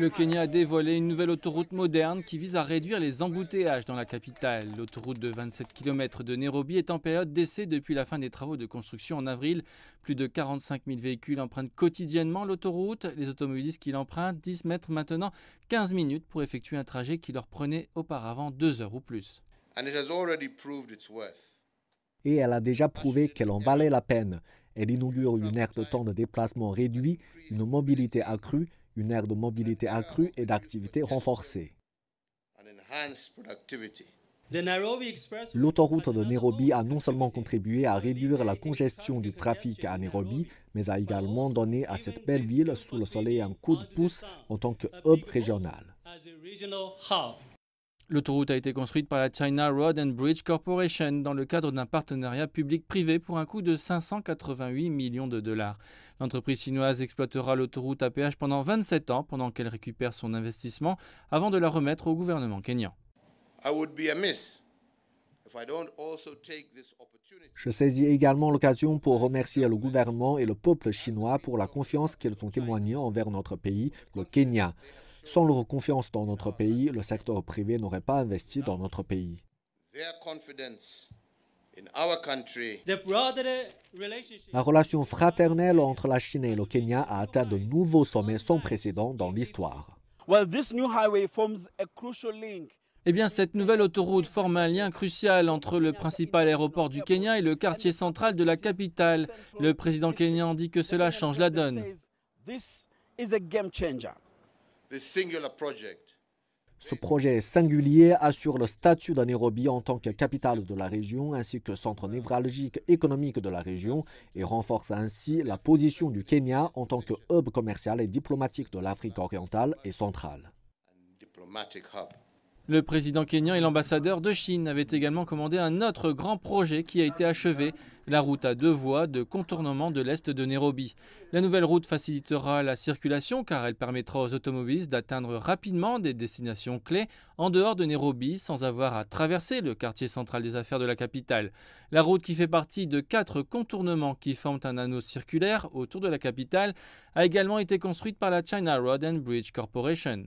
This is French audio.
Le Kenya a dévoilé une nouvelle autoroute moderne qui vise à réduire les embouteillages dans la capitale. L'autoroute de 27 km de Nairobi est en période d'essai depuis la fin des travaux de construction en avril. Plus de 45 000 véhicules empruntent quotidiennement l'autoroute. Les automobilistes qui l'empruntent disent mettre maintenant 15 minutes pour effectuer un trajet qui leur prenait auparavant deux heures ou plus. Et elle a déjà prouvé qu'elle en valait la peine. Elle inaugure une aire de temps de déplacement réduit, une mobilité accrue une ère de mobilité accrue et d'activité renforcée. L'autoroute de Nairobi a non seulement contribué à réduire la congestion du trafic à Nairobi, mais a également donné à cette belle ville sous le soleil un coup de pouce en tant que hub régional. L'autoroute a été construite par la China Road and Bridge Corporation dans le cadre d'un partenariat public-privé pour un coût de 588 millions de dollars. L'entreprise chinoise exploitera l'autoroute à péage pendant 27 ans pendant qu'elle récupère son investissement avant de la remettre au gouvernement Kenyan. Je saisis également l'occasion pour remercier le gouvernement et le peuple chinois pour la confiance qu'ils ont témoignée envers notre pays, le Kenya. Sans leur confiance dans notre ah, pays, le secteur privé n'aurait pas investi dans notre pays. La relation fraternelle entre la Chine et le Kenya a atteint de nouveaux sommets sans précédent dans l'histoire. Eh bien, cette nouvelle autoroute forme un lien crucial entre le principal aéroport du Kenya et le quartier central de la capitale. Le président kenyan dit que cela change la donne. Ce projet singulier assure le statut de en tant que capitale de la région ainsi que centre névralgique économique de la région et renforce ainsi la position du Kenya en tant que hub commercial et diplomatique de l'Afrique orientale et centrale. Le président kényan et l'ambassadeur de Chine avaient également commandé un autre grand projet qui a été achevé, la route à deux voies de contournement de l'est de Nairobi. La nouvelle route facilitera la circulation car elle permettra aux automobilistes d'atteindre rapidement des destinations clés en dehors de Nairobi sans avoir à traverser le quartier central des affaires de la capitale. La route qui fait partie de quatre contournements qui forment un anneau circulaire autour de la capitale a également été construite par la China Road and Bridge Corporation.